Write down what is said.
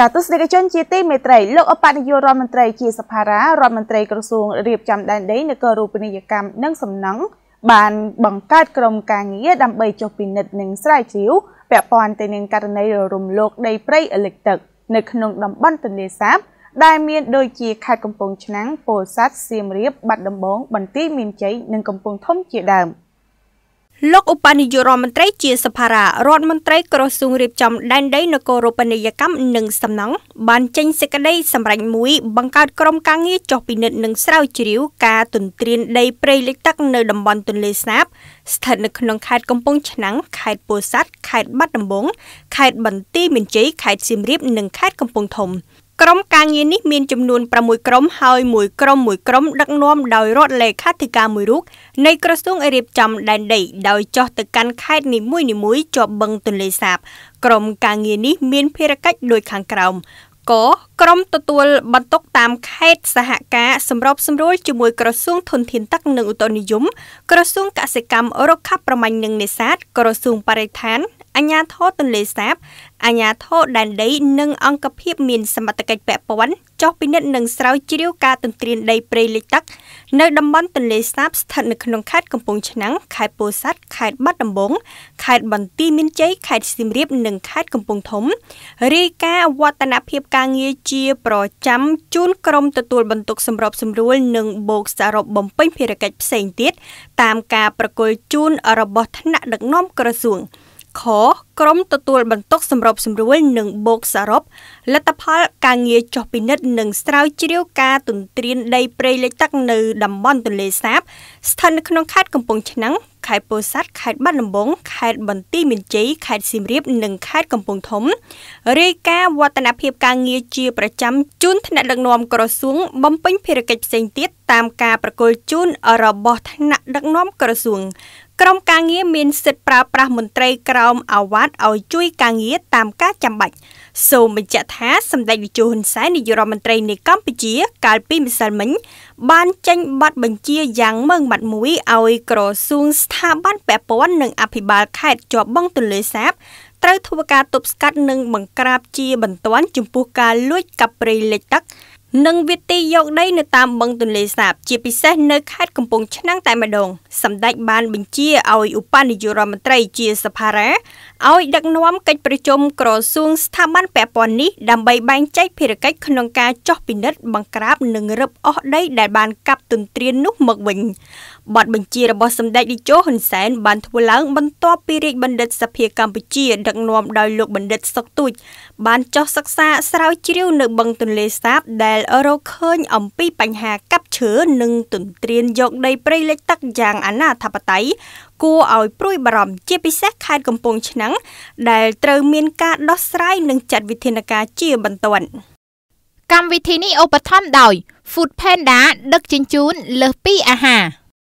ចាទស្សនិកជនជាទីមេត្រីលោកអបនយោរដ្ឋមន្ត្រីជាសភារារដ្ឋមន្ត្រីក្រសួងរៀបចំដែនដីនគររូបនីយកម្មនិងសំណង់បានបង្កើតក្រុមការងារដើម្បីចុះពិនិត្យនិងស្រាវជ្រាវពាក់ព័ន្ធទៅនឹងករណីរំលោភដីព្រៃអេលិចទឹក នៅក្នុងតំបន់ទន្លេសាបដែលមានដូចជាខេត្តកំពង់ឆ្នាំងពោធិ៍សាត់សៀមរាបបាត់ដំបង បន្ទាយមានជ័យនិងកំពង់ធំជាដើម។លោកឧបនាយករដ្ឋមន្ត្រីជាសភារារដ្ឋមន្ត្រីក្រសួងរៀបចំដែនដីនគរូបនីយកម្មនិងសំណង់បានចេញសេចក្តីសម្រេចមួយបង្កើតក្រុមការងារចុះពិនិត្យនិងស្រាវជ្រាវការទន្ទ្រានដីព្រៃលិចទឹកនៅតំបន់ទន្លេសាបស្ថិតនៅក្នុងខេត្តកំពង់ឆ្នាំងខេត្តពោធិ៍សាត់ខេត្តបាត់ដំបងខេត្តបន្ទាយមានជ័យខេត្តសៀមរាបនិងខេត្តកំពង់ធំក្រុមការងារនេះមានចំនួន6ក្រុមហើយមួយក្រុមមួយក្រុមដឹកនាំដោយរដ្ឋលេខាធិការមួយរូបនៃក្រសួងរៀបចំដែនដីដោយចុះទៅកាន់ខេត្តនីមួយៗជាប់បឹងទន្លេសាបក្រុមការងារនេះមានភារកិច្ចដូចខាងក្រោម កក្រមទទួលបន្ទុកតាមខេត្តសហការសម្របសម្រួលជាមួយក្រសួងធនធានទឹកនិងឧតុនិយម ក្រសួងកសិកម្មរុក្ខាប្រមាញ់និងនេសាទក្រសួងបរិស្ថានអាជ្ញាធរទន្លេសាបអាជ្ញាធរដែនដីនិងអង្គភាព មានសមត្ថកិច្ចពាក់ព័ន្ធចុះពិនិត្យនិងស្រាវជ្រាវការទន្ទ្រានដីព្រៃលិចទឹកនៅតំបន់ទន្លេសាបស្ថិតនៅក្នុងខេត្តកំពង់ឆ្នាំងខេត្តពោធិ៍សាត់ខេត្តបាត់ដំបងខេត្តបន្ទាយមានជ័យខេត្តសៀមរាប និងខេត្តកំពង់ធំរាយការណ៍វឌ្ឍនភាពការងារជា ប្រចាំជូនក្រុមទទួល បន្ទុកសម្របសម្រួល និងបូកសរុបបំពេញភារកិច្ចផ្សេងទៀតតាមការប្រគល់ជូនរបស់ថ្នាក់ដឹកនាំក្រសួង។ខក្រមទទួលបន្ទុកសម្របសម្រួលនិងបូកសរុបលទ្ធផលការងារចុះពិនិត្យនិងស្រាវជ្រាវការទន្ទ្រានដី ព្រៃលិចទឹកនៅតំបន់ទន្លេសាបស្ថិតនៅក្នុងខេត្តកំពង់ឆ្នាំងខេត្តពោធិ៍សាត់ខេត្តបាត់ដំបងខេត្តបន្ទាយមានជ័យខេត្តសៀមរាប និងខេត្តកំពង់ធំរាយការណ៍វឌ្ឍនភាពការងារជាប្រចាំជូនថ្នាក់ដឹកនាំក្រសួងបំពេញភារកិច្ចផ្សេងទៀតតាមការប្រគល់ជូនរបស់ថ្នាក់ដឹកនាំក្រសួងក្រមការងារមានសិទ្ធិប្រើប្រាស់មន្ត្រីក្រមអាវ៉ាត់ឲ្យជួយការងារតាមការចាំបាច់ សូមបញ្ជាក់ថា សម្ដេចវិជូហ៊ុនសែននាយករដ្ឋមន្ត្រីនៃកម្ពុជា កាលពីម្សិលមិញ បានចេញប័ណ្ណបញ្ជាយ៉ាងម៉ឺងម៉ាត់មួយឲ្យក្រសួងស្ថាស្ថាប័នពាក់ព័ន្ធនិងអភិបាលខេត្តជាប់បឹងទន្លេសាបត្រូវធ្វើការទប់ស្កាត់និងបង្ក្រាបជាបន្ទាន់ចំពោះការលួចកាប់ព្រៃលិចទឹកនិងវាទីយកដីនៅតាមបឹងទន្លេសាប ជាពិសេសនៅខេត្តកំពង់ឆ្នាំងតែម្ដងសម្ដេចបានបញ្ជាឲ្យឧបនាយករដ្ឋមន្ត្រីជាសភារ៉ាឲ្យដឹកនាំកិច្ចប្រជុំក្រសួងស្ថាប័នពាក់ព័ន្ធនេះដើម្បីបែងចែកភារកិច្ចក្នុងការចោះពិនិត្យបង្ក្រាបនិងរឹបអូសដីដែលបានកាប់ទន្ទ្រាននោះមកវិញបទបញ្ជារបស់សម្ដេចតេជោហ៊ុនសែនបានធ្វើឡើង បន្ទាប់ពីរាជបណ្ឌិតសភាកម្ពុជា ដឹកនាំដោយលោកបណ្ឌិតសុកទូចបានចុះសិក្សាស្រាវជ្រាវ នៅបឹងទន្លេសាបដែលរកឃើញអំពីបញ្ហាកាប់ឈើនិងទន្ទ្រានយកដីព្រៃលិចទឹកយ៉ាងអនាធបត័យគួរឲ្យព្រួយបារម្ភជាពិសេសខេត្តកំពង់ឆ្នាំងដែលត្រូវមានការដោះស្រាយនិងចាត់វិធានការជាបន្ទាន់កម្មវិធីនេះឧបត្ថម្ភដោយ Food Panda ដឹកជញ្ជូនលើសពីអាហារ